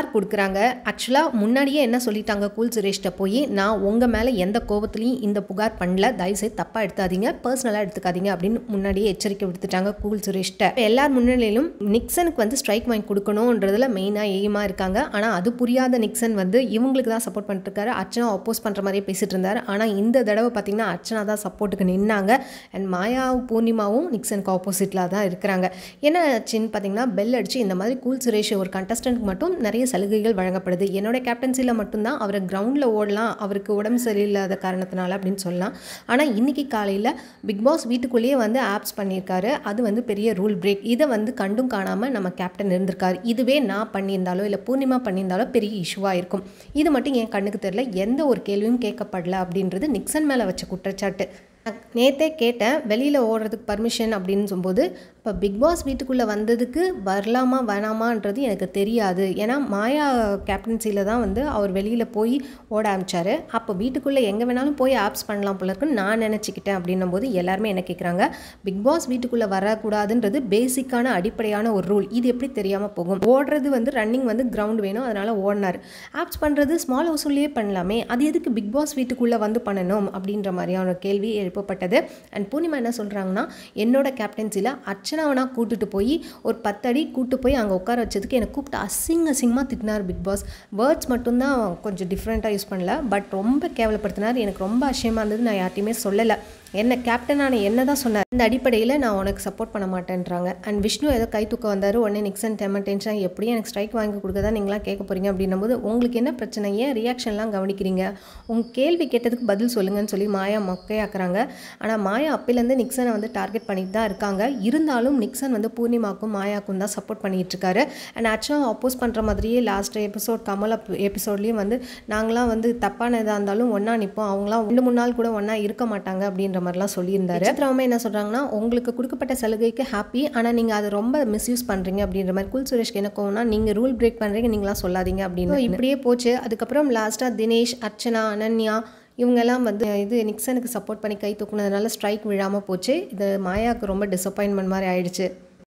R கொடுக்குறாங்க ஆக்சுவலாக முன்னாடியே என்ன சொல்லிட்டாங்க கூல் சுரேஷ்கிட்ட போய் நான் உங்கள் மேலே எந்த கோபத்துலையும் இந்த புகார் பண்ணல தயவுசெய்து தப்பாக எடுத்தாதீங்க பர்சனலாக எடுத்துக்காதீங்க அப்படின்னு முன்னாடியே எச்சரிக்கை விடுத்துட்டாங்க கூல் சுரேஷ்கிட்ட எல்லார் முன்னிலையிலும் நிக்சனுக்கு வந்து ஸ்ட்ரைக் வாங்கி கொடுக்கணுன்றதுல மெயினாக எய்மாக இருக்காங்க ஆனால் அது புரியாத நிக்சன் வந்து இவங்களுக்கு தான் சப்போர்ட் பண்ணிட்டுருக்காரு அர்ச்சனா அப்போஸ் பண்ணுற மாதிரியே பேசிகிட்டு இருந்தார் ஆனால் இந்த தடவை பார்த்திங்கன்னா அர்ச்சனா தான் சப்போர்ட்டுக்கு நின்னாங்க அண்ட் மாயாவும் பூர்ணிமாவும் நிக்சனுக்கு ஆப்போசிட்டில் தான் இருக்கிறாங்க என்ன ஆச்சுன்னு பார்த்தீங்கன்னா பெல் அடித்து இந்த மாதிரி கூல் சுரேஷ் ஒரு கண்டஸ்டன்ட் மட்டும் நிறைய சலுகைகள் வழங்கப்படுது என்னோட கேப்டன்சியில் மட்டும்தான் அவர் கிரவுண்டில் ஓடலாம் அவருக்கு உடம்பு சரியில்லாத காரணத்தினால அப்படின்னு சொல்லலாம் ஆனால் இன்றைக்கி காலையில் பிக் பாஸ் வீட்டுக்குள்ளேயே வந்து ஆப்ஸ் பண்ணியிருக்காரு அது வந்து பெரிய ரூல் பிரேக் இதை வந்து கண்டும் காணாமல் நம்ம கேப்டன் இருந்திருக்காரு இதுவே நான் பண்ணியிருந்தாலோ இல்லை பூர்ணிமா பண்ணியிருந்தாலோ பெரிய இஷ்யூவாக இருக்கும் இது மட்டும் என் கண்ணுக்கு தெரியல எந்த ஒரு கேள்வியும் கேட்கப்படல அப்படின்றது நிக்சன் மேலே வச்ச குற்றச்சாட்டு நேற்றே கேட்டேன் வெளியில் ஓடுறதுக்கு பர்மிஷன் அப்படின்னு சொல்லும்போது இப்போ பிக் பாஸ் வீட்டுக்குள்ளே வந்ததுக்கு வரலாமா வேணாமான்றது எனக்கு தெரியாது ஏன்னா மாயா கேப்டன்சியில் தான் வந்து அவர் வெளியில் போய் ஓட ஆரம்பித்தார் அப்போ வீட்டுக்குள்ளே எங்கே வேணாலும் போய் ஆப்ஸ் பண்ணலாம் போல இருக்குன்னு நான் நினச்சிக்கிட்டேன் அப்படின்னும் போது எல்லாருமே என்ன கேட்குறாங்க பிக் பாஸ் வீட்டுக்குள்ளே வரக்கூடாதுன்றது பேசிக்கான அடிப்படையான ஒரு ரூல் இது எப்படி தெரியாமல் போகும் ஓடுறது வந்து ரன்னிங் வந்து கிரவுண்ட் வேணும் அதனால் ஓடினார் ஆப்ஸ் பண்ணுறது ஸ்மால் ஹவுஸ்லேயே பண்ணலாமே அது எதுக்கு பிக் பாஸ் வீட்டுக்குள்ளே வந்து பண்ணணும் அப்படின்ற மாதிரியான கேள்வி எழுப்பி விருப்பப்பட்டது அண்ட் பூர்ணிமா என்ன சொல்கிறாங்கன்னா என்னோட கேப்டன்சியில் அர்ச்சனாவனா கூட்டுட்டு போய் ஒரு பத்தடி கூட்டு போய் அங்கே உட்கார வச்சதுக்கு எனக்கு கூப்பிட்டு அசிங்க அசிங்கமாக திட்டினார் பிக் பாஸ் வேர்ட்ஸ் மட்டும்தான் கொஞ்சம் டிஃப்ரெண்ட்டாக யூஸ் பண்ணல பட் ரொம்ப கேவலப்படுத்தினார் எனக்கு ரொம்ப அசியமாக இருந்தது நான் யார்ட்டையுமே சொல்லலை என்ன கேப்டனான என்ன தான் சொன்னார் அந்த அடிப்படையில் நான் உனக்கு சப்போர்ட் பண்ண மாட்டேன்றாங்க அண்ட் விஷ்ணு ஏதோ கை தூக்க வந்தார் உடனே நிக்ஸன் டெமன் டென்ஷன் எப்படியும் எனக்கு ஸ்ட்ரைக் வாங்கி கொடுக்க தான் நீங்களாம் கேட்க போகிறீங்க அப்படின்னும் போது உங்களுக்கு என்ன பிரச்சனை ஏன் ரியாக்ஷன்லாம் கவனிக்கிறீங்க உங்கள் கேள்வி கேட்டதுக்கு பதில் சொல்லுங்கன்னு சொல்லி மாயா மொக்கையாக்குறாங்க ஆனால் மாயா அப்பிலேருந்து நிக்சனை வந்து டார்கெட் பண்ணிட்டு தான் இருக்காங்க இருந்தாலும் நிக்சன் வந்து பூர்ணிமாக்கும் மாயாக்கும் தான் சப்போர்ட் பண்ணிகிட்டு இருக்காரு அண்ட் ஆக்சுவலாக அப்போஸ் பண்ணுற மாதிரியே லாஸ்ட் எபிசோட் கமல் அப் எபிசோட்லேயும் வந்து நாங்களாம் வந்து தப்பான இதாக இருந்தாலும் ஒன்றா நிற்போம் அவங்களாம் ரெண்டு மூணு நாள் கூட ஒன்றா இருக்க மாட்டாங்க அப்படின்ற மாதிரிலாம் சொல்லியிருந்தாரு அப்புறமா என்ன சொல்கிறாங்கன்னா உங்களுக்கு கொடுக்கப்பட்ட சலுகைக்கு ஹாப்பி ஆனால் நீங்கள் அதை ரொம்ப மிஸ்யூஸ் பண்ணுறீங்க அப்படின்ற மாதிரி குல் சுரேஷ்க்கு எனக்கும்னா நீங்கள் ரூல் பிரேக் பண்ணுறீங்க நீங்களாம் சொல்லாதீங்க அப்படின்னு இப்படியே போச்சு அதுக்கப்புறம் லாஸ்ட்டாக தினேஷ் அர்ச்சனா அனன்யா இவங்கெல்லாம் வந்து இது நிக்சனுக்கு சப்போர்ட் பண்ணி கை தூக்குனதுனால ஸ்ட்ரைக் விழாமல் போச்சு இது மாயாவுக்கு ரொம்ப டிசப்பாயின்மெண்ட் மாதிரி ஆயிடுச்சு